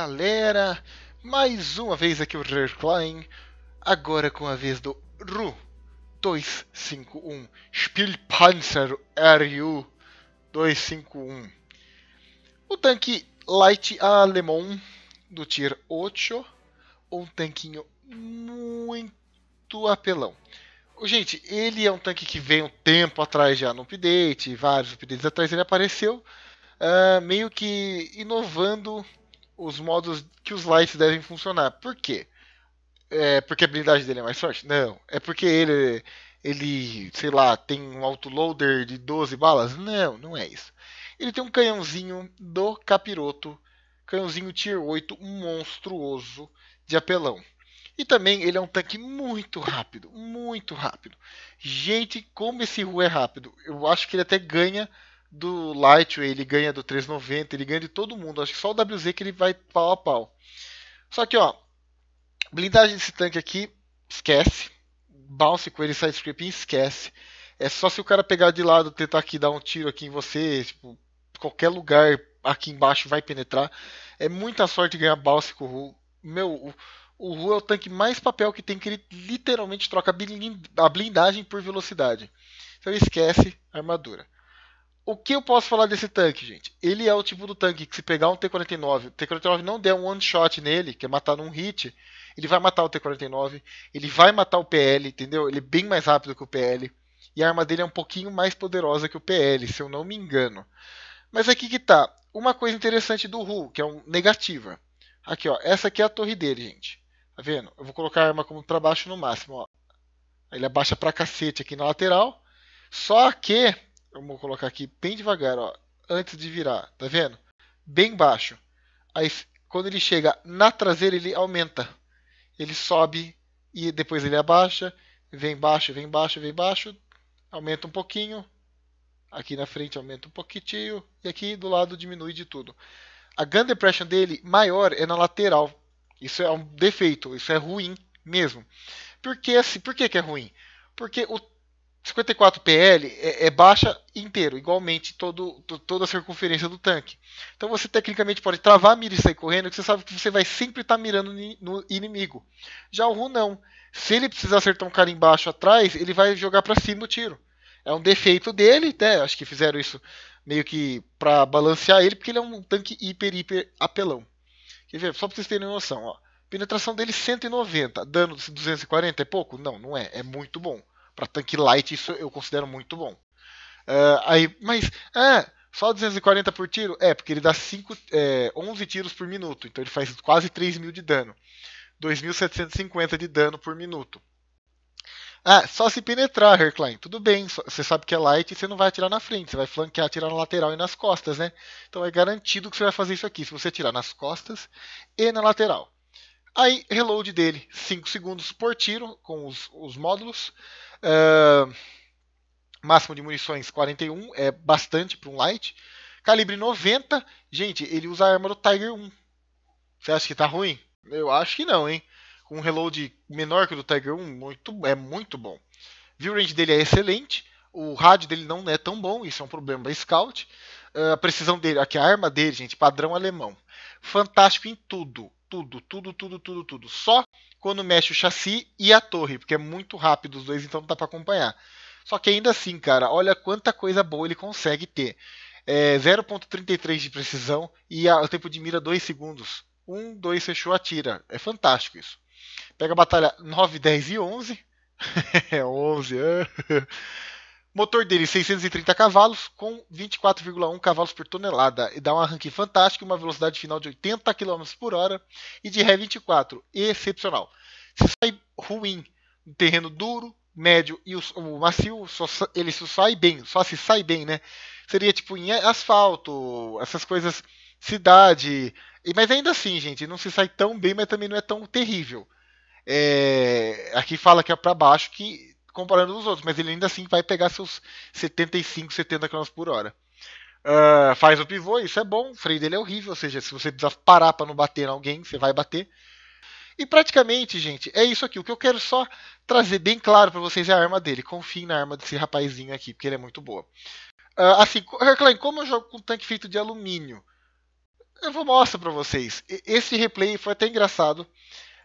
galera! Mais uma vez aqui o Rare Klein, agora com a vez do Ru 251 Spielpanzer RU 251. O tanque Light Alemão do Tier 8, um tanquinho muito apelão. Gente, ele é um tanque que veio um tempo atrás já no update, vários updates atrás ele apareceu, uh, meio que inovando os modos que os lights devem funcionar. Por quê? É porque a habilidade dele é mais forte? Não. É porque ele, ele sei lá, tem um autoloader de 12 balas? Não, não é isso. Ele tem um canhãozinho do capiroto, canhãozinho tier 8, monstruoso de apelão. E também ele é um tanque muito rápido, muito rápido. Gente, como esse Ru é rápido. Eu acho que ele até ganha do Lightway, ele ganha do 390, ele ganha de todo mundo. Acho que só o WZ que ele vai pau a pau. Só que, ó, blindagem desse tanque aqui, esquece. Bounce com ele, side scraping, esquece. É só se o cara pegar de lado, tentar aqui dar um tiro aqui em você, tipo, qualquer lugar aqui embaixo vai penetrar. É muita sorte ganhar bounce com o Ru. Meu, o, o Ru é o tanque mais papel que tem, que ele literalmente troca a blindagem por velocidade. Então esquece a armadura. O que eu posso falar desse tanque, gente? Ele é o tipo do tanque que se pegar um T-49, o T-49 não der um one shot nele, que é matar num hit, ele vai matar o T-49, ele vai matar o PL, entendeu? Ele é bem mais rápido que o PL. E a arma dele é um pouquinho mais poderosa que o PL, se eu não me engano. Mas aqui que tá. Uma coisa interessante do Hu, que é um negativa. Aqui, ó. Essa aqui é a torre dele, gente. Tá vendo? Eu vou colocar a arma como para baixo no máximo, ó. Ele abaixa pra cacete aqui na lateral. Só que eu vou colocar aqui bem devagar, ó, antes de virar, tá vendo? Bem baixo. Aí quando ele chega na traseira, ele aumenta. Ele sobe e depois ele abaixa, vem baixo, vem baixo, vem baixo, aumenta um pouquinho. Aqui na frente aumenta um pouquitinho e aqui do lado diminui de tudo. A gun depression dele maior é na lateral. Isso é um defeito, isso é ruim mesmo. Por que, assim, por que, que é ruim? Porque o 54 PL é, é, baixa inteiro, igualmente todo, toda a circunferência do tanque. Então você tecnicamente pode travar a mira e sair correndo, que você sabe que você vai sempre estar tá mirando no inimigo. Já o Ru não. Se ele precisar acertar um cara embaixo atrás, ele vai jogar para cima o tiro. É um defeito dele, né? Acho que fizeram isso meio que para balancear ele, porque ele é um tanque hiper, hiper apelão. Quer ver? Só para vocês terem noção, ó. Penetração dele 190, dano 240 é pouco? Não, não é. É muito bom para tanque light, isso eu considero muito bom. Uh, aí, mas, é, só 240 por tiro? É, porque ele dá é, 11 tiros por minuto, então ele faz quase 3 mil de dano. 2.750 de dano por minuto. Ah, só se penetrar, Herkline. Tudo bem, você sabe que é light e você não vai atirar na frente, você vai flanquear, atirar na lateral e nas costas, né? Então é garantido que você vai fazer isso aqui, se você atirar nas costas e na lateral. Aí, reload dele, 5 segundos por tiro com os, os módulos. Uh, máximo de munições 41, é bastante para um light. Calibre 90, gente, ele usa a arma do Tiger 1. Você acha que tá ruim? Eu acho que não, hein? Um reload menor que o do Tiger 1 muito, é muito bom. View range dele é excelente. O rádio dele não é tão bom, isso é um problema Scout. Uh, a precisão dele, aqui a arma dele, gente, padrão alemão. Fantástico em tudo tudo, tudo, tudo, tudo, tudo. Só quando mexe o chassi e a torre, porque é muito rápido os dois, então não dá para acompanhar. Só que ainda assim, cara, olha quanta coisa boa ele consegue ter. É 0.33 de precisão e a, o tempo de mira 2 segundos. 1, um, 2, fechou, atira. É fantástico isso. Pega a batalha 9, 10 e 11. 11. É Motor dele 630 cavalos com 24,1 cavalos por tonelada e dá um arranque fantástico, uma velocidade final de 80 km por hora e de ré 24, excepcional. Se sai ruim, terreno duro, médio e o, o macio, só, ele só sai bem, só se sai bem, né? Seria tipo em asfalto, essas coisas, cidade. E, mas ainda assim, gente, não se sai tão bem, mas também não é tão terrível. É, aqui fala que é para baixo que comparando os outros, mas ele ainda assim vai pegar seus 75, 70 km por hora. Uh, faz o pivô, isso é bom. O freio dele é horrível, ou seja, se você precisar parar para não bater em alguém, você vai bater. E praticamente, gente, é isso aqui. O que eu quero só trazer bem claro para vocês é a arma dele. Confiem na arma desse rapazinho aqui, porque ele é muito boa. Uh, assim, Herclain, como eu jogo com um tanque feito de alumínio, eu vou mostrar para vocês. Esse replay foi até engraçado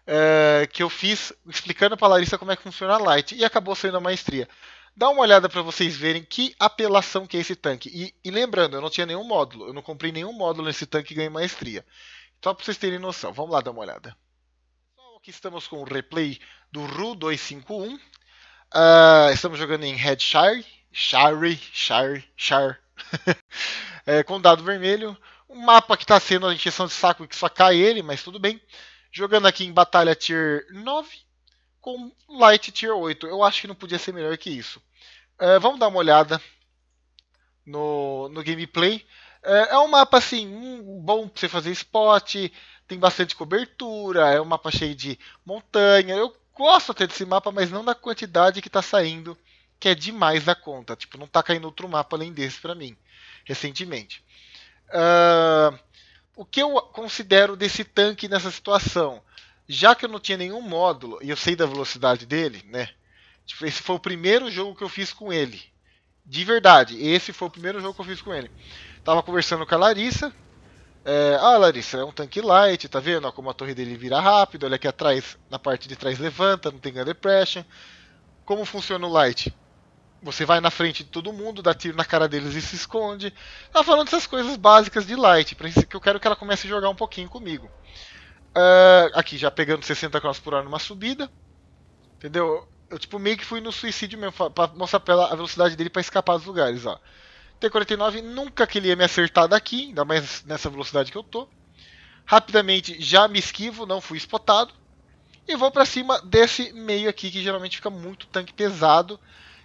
é, que eu fiz explicando para Larissa como é que funciona a Light e acabou sendo a maestria. Dá uma olhada para vocês verem que apelação que é esse tanque. E, e, lembrando, eu não tinha nenhum módulo, eu não comprei nenhum módulo nesse tanque e ganhei maestria. Só para vocês terem noção, vamos lá dar uma olhada. aqui estamos com o replay do Ru 251. Uh, ah, estamos jogando em Red Shire, Shire, Shire, é, com dado vermelho. Um mapa que está sendo a injeção de saco que só cai ele, mas tudo bem. Jogando aqui em batalha tier 9 com light tier 8. Eu acho que não podia ser melhor que isso. É, vamos dar uma olhada no, no gameplay. é, é um mapa assim, um, bom para você fazer spot, tem bastante cobertura, é um mapa cheio de montanha. Eu gosto até desse mapa, mas não da quantidade que está saindo, que é demais da conta. Tipo, não está caindo outro mapa além desse para mim, recentemente. Uh, o que eu considero desse tanque nessa situação? Já que eu não tinha nenhum módulo e eu sei da velocidade dele, né? Tipo, esse foi o primeiro jogo que eu fiz com ele. De verdade, esse foi o primeiro jogo que eu fiz com ele. Tava conversando com a Larissa. É, ah, Larissa, é um tanque light, tá vendo? Ó, como a torre dele vira rápido, olha aqui atrás, na parte de trás levanta, não tem grande depression. Como funciona o light? você vai na frente de todo mundo, dá tiro na cara deles e se esconde. Ela tá falando essas coisas básicas de Light, que eu quero que ela comece a jogar um pouquinho comigo. Uh, aqui, já pegando 60 km por hora numa subida. Entendeu? Eu tipo, meio que fui no suicídio mesmo, pra mostrar pra ela a velocidade dele para escapar dos lugares, ó. T49, nunca que ele ia me acertar daqui, ainda mais nessa velocidade que eu tô. Rapidamente já me esquivo, não fui spotado. E vou para cima desse meio aqui que geralmente fica muito tanque pesado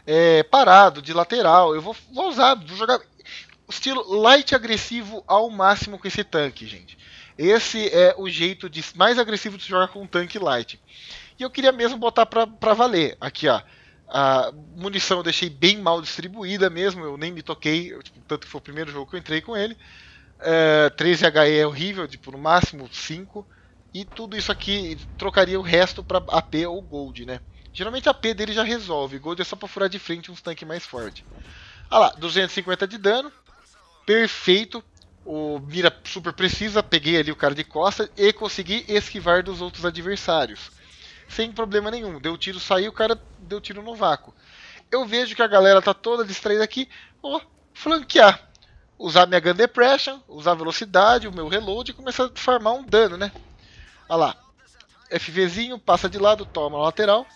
é, parado, de lateral. Eu vou, vou usar, vou jogar estilo light agressivo ao máximo com esse tanque, gente. Esse é o jeito de, mais agressivo de jogar com um tanque light. E eu queria mesmo botar pra, pra valer. Aqui, ó. A munição eu deixei bem mal distribuída mesmo, eu nem me toquei, eu, tipo, tanto que foi o primeiro jogo que eu entrei com ele. 13 é, HE é horrível, tipo, no máximo 5. E tudo isso aqui trocaria o resto para AP ou Gold, né? Geralmente a P dele já resolve. Gold é só pra furar de frente uns tanques mais fortes. Olha ah lá, 250 de dano. Perfeito. O mira super precisa. Peguei ali o cara de costa e consegui esquivar dos outros adversários. Sem problema nenhum. Deu tiro, saiu, o cara deu tiro no vácuo. Eu vejo que a galera tá toda distraída aqui. Vou flanquear. Usar minha Gun Depression, usar velocidade, o meu reload e começar a farmar um dano, né? Olha ah lá. FVzinho, passa de lado, toma lateral.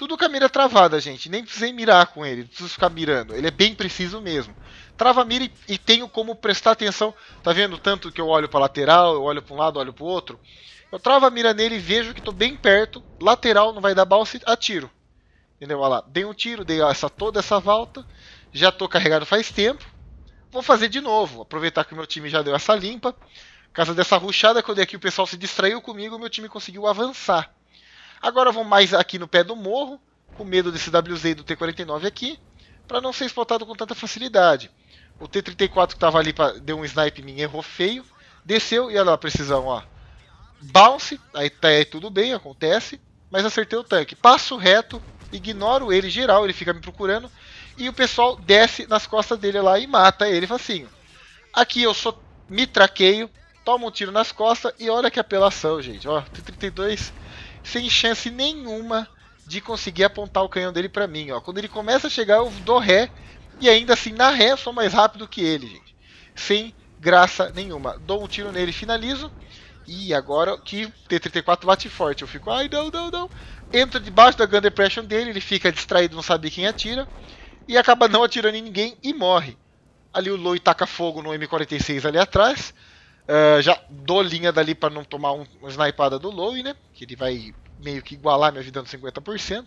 Tudo com a mira travada, gente. Nem precisei mirar com ele, não preciso ficar mirando. Ele é bem preciso mesmo. Trava a mira e, e tenho como prestar atenção. Tá vendo tanto que eu olho para lateral, eu olho para um lado, olho para o outro? Eu travo a mira nele e vejo que estou bem perto. Lateral não vai dar balsa, atiro. Entendeu? Olha lá, dei um tiro, dei essa, toda essa volta. Já estou carregado faz tempo. Vou fazer de novo. Aproveitar que o meu time já deu essa limpa. Por causa dessa ruchada é que eu dei aqui, o pessoal se distraiu comigo e meu time conseguiu avançar. Agora vamos mais aqui no pé do morro, com medo desse WZ do T49 aqui, para não ser explotado com tanta facilidade. O T34 que estava ali, pra, deu um snipe em mim, errou feio, desceu e olha lá a precisão, ó. Bounce, aí, tá, aí tudo bem, acontece, mas acertei o tanque. Passo reto, ignoro ele geral, ele fica me procurando, e o pessoal desce nas costas dele lá e mata ele facinho. Aqui eu só me traqueio, tomo um tiro nas costas e olha que apelação, gente. Ó, T32 sem chance nenhuma de conseguir apontar o canhão dele para mim. Ó. Quando ele começa a chegar, eu dou ré. E ainda assim, na ré, eu sou mais rápido que ele, gente. Sem graça nenhuma. Dou um tiro nele, finalizo. E agora que T-34 bate forte. Eu fico, ai não, não, não. Entro debaixo da Gun Depression dele, ele fica distraído, não sabe quem atira. E acaba não atirando em ninguém e morre. Ali o Loi taca fogo no M46 ali atrás. Ah, já dou linha dali para não tomar um, uma snipada do Lowe, né? Que ele vai meio que igualar me no 50%.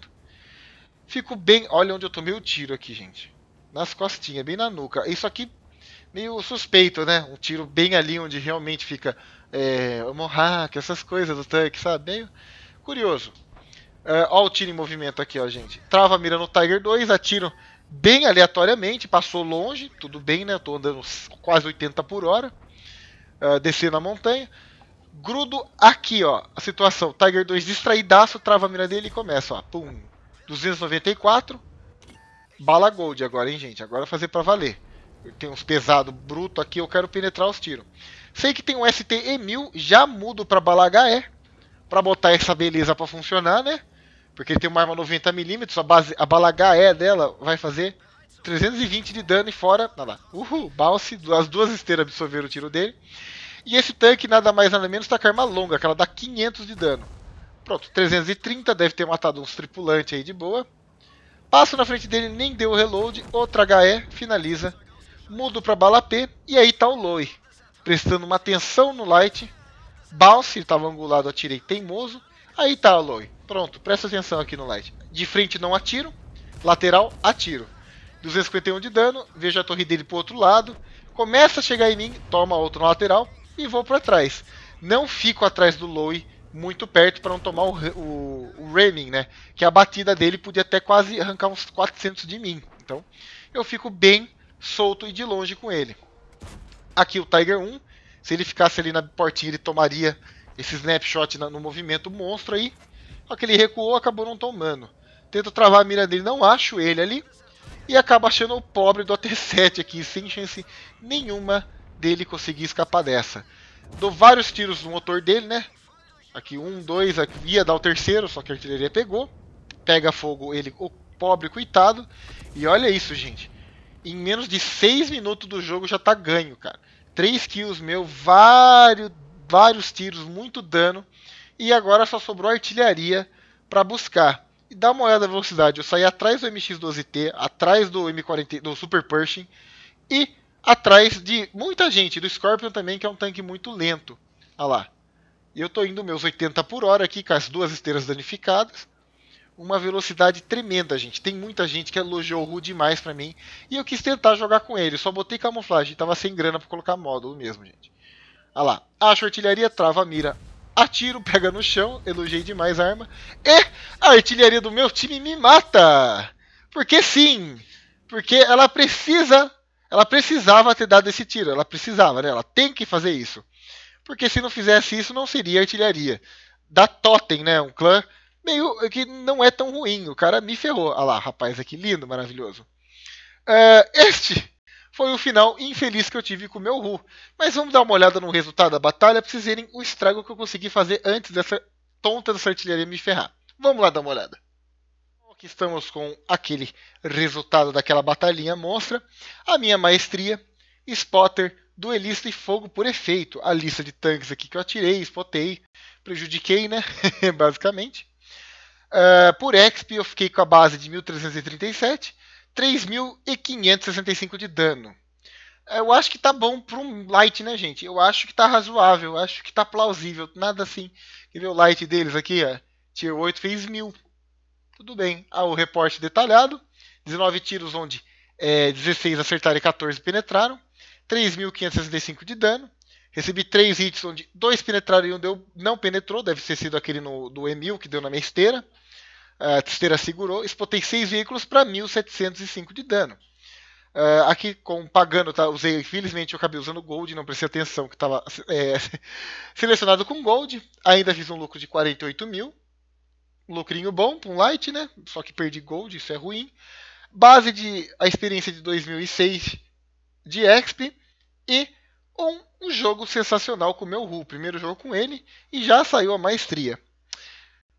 Fico bem. Olha onde eu tomei o tiro aqui, gente. Nas costinhas, bem na nuca. Isso aqui meio suspeito, né? Um tiro bem ali onde realmente fica é, o Mohawk, essas coisas do tanque, sabe? Meio curioso. Uh, ah, ó o tiro em movimento aqui, ó, gente. Trava mira no Tiger 2, atiro bem aleatoriamente, passou longe, tudo bem, né? tô andando quase 80 por hora uh, descer na montanha. Grudo aqui, ó, a situação. Tiger 2 distraídaço, trava a mira dele e começa, ó. Pum. 294. Bala gold agora, hein, gente? Agora fazer pra valer. Tem uns pesado bruto aqui, eu quero penetrar os tiros. Sei que tem um ST-E1000, já mudo pra bala HE. Pra botar essa beleza pra funcionar, né? Porque ele tem uma arma 90mm, a, base, a bala HE dela vai fazer 320 de dano e fora. Ah lá, uhul, balse as duas esteiras absorveram o tiro dele. E esse tanque, nada mais nada menos, tá com a arma longa, que ela dá 500 de dano. Pronto, 330, deve ter matado uns tripulantes aí de boa. Passo na frente dele, nem deu o reload, outra HE, finaliza. Mudo pra bala P, e aí tá o Loi. Prestando uma atenção no light. Bounce, tava angulado, atirei teimoso. Aí tá o Loi. Pronto, presta atenção aqui no light. De frente não atiro, lateral atiro. 251 de dano, vejo a torre dele pro outro lado. Começa a chegar em mim, toma outro na lateral e vou para trás. Não fico atrás do Lowe muito perto para não tomar o, o, o Ramming, né? Que a batida dele podia até quase arrancar uns 400 de mim. Então eu fico bem solto e de longe com ele. Aqui o Tiger 1, se ele ficasse ali na portinha, ele tomaria esse snapshot no movimento monstro aí. Só que ele recuou, acabou não tomando. Tento travar a mira dele, não acho ele ali. E acaba achando o pobre do AT7 aqui, sem chance nenhuma dele conseguir escapar dessa. Dou vários tiros no motor dele, né? Aqui um, dois, aqui, ia dar o terceiro, só que a artilharia pegou. Pega fogo ele, o pobre coitado. E olha isso, gente. Em menos de seis minutos do jogo já tá ganho, cara. Três kills meu, vários, vários tiros, muito dano. E agora só sobrou artilharia para buscar. E dá uma olhada na velocidade. Eu saí atrás do MX-12T, atrás do M40, do Super Pershing. E atrás de muita gente, do Scorpion também, que é um tanque muito lento. Olha lá. eu estou indo meus 80 por hora aqui, com as duas esteiras danificadas. Uma velocidade tremenda, gente. Tem muita gente que elogiou o Ru demais para mim. E eu quis tentar jogar com ele. Só botei camuflagem. Tava sem grana para colocar módulo mesmo, gente. Olha lá. Acho artilharia, trava a mira. Atiro, pega no chão. Elogiei demais a arma. E a artilharia do meu time me mata! Porque sim! Porque ela precisa ela precisava ter dado esse tiro, ela precisava, né? Ela tem que fazer isso. Porque se não fizesse isso, não seria artilharia. Da Totem, né? Um clã meio que não é tão ruim. O cara me ferrou. Olha ah lá, rapaz, aqui é lindo, maravilhoso. Uh, este foi o final infeliz que eu tive com o meu Ru. Mas vamos dar uma olhada no resultado da batalha pra vocês verem o estrago que eu consegui fazer antes dessa tonta dessa artilharia me ferrar. Vamos lá dar uma olhada que estamos com aquele resultado daquela batalhinha monstra, a minha maestria, spotter, duelista e fogo por efeito. A lista de tanques aqui que eu atirei, spotei, prejudiquei, né? Basicamente. Uh, por exp eu fiquei com a base de 1337, 3.565 de dano. Ah, eu acho que tá bom para um light, né, gente? Eu acho que tá razoável, eu acho que tá plausível, nada assim. Quer ver o light deles aqui, ó? Tier 8 fez 1000 tudo bem. Ah, o reporte detalhado: 19 tiros, onde é, 16 acertaram e 14 penetraram, 3.565 de dano. Recebi 3 hits, onde 2 penetraram e 1 um não penetrou, deve ter sido aquele no, do Emil que deu na minha esteira. A esteira segurou, espotei 6 veículos para 1.705 de dano. Uh, aqui com pagando, tá, usei, infelizmente eu acabei usando gold, não prestei atenção que estava é, selecionado com gold. Ainda fiz um lucro de 48 mil lucrinho bom para um light, né? Só que perdi gold, isso é ruim. Base de a experiência de 2006 de exp e um, um jogo sensacional com o meu Ru, primeiro jogo com ele e já saiu a maestria.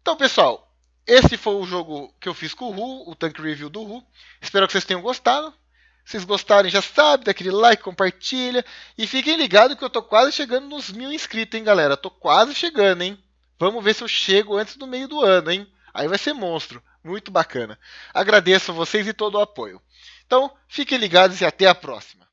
Então, pessoal, esse foi o jogo que eu fiz com o Ru, o tank review do Ru. Espero que vocês tenham gostado. Se vocês gostarem, já sabe, dá aquele like, compartilha e fiquem ligados que eu tô quase chegando nos mil inscritos, hein, galera? Tô quase chegando, hein? Vamos ver se eu chego antes do meio do ano, hein? Aí vai ser monstro. Muito bacana. Agradeço a vocês e todo o apoio. Então, fiquem ligados e até a próxima.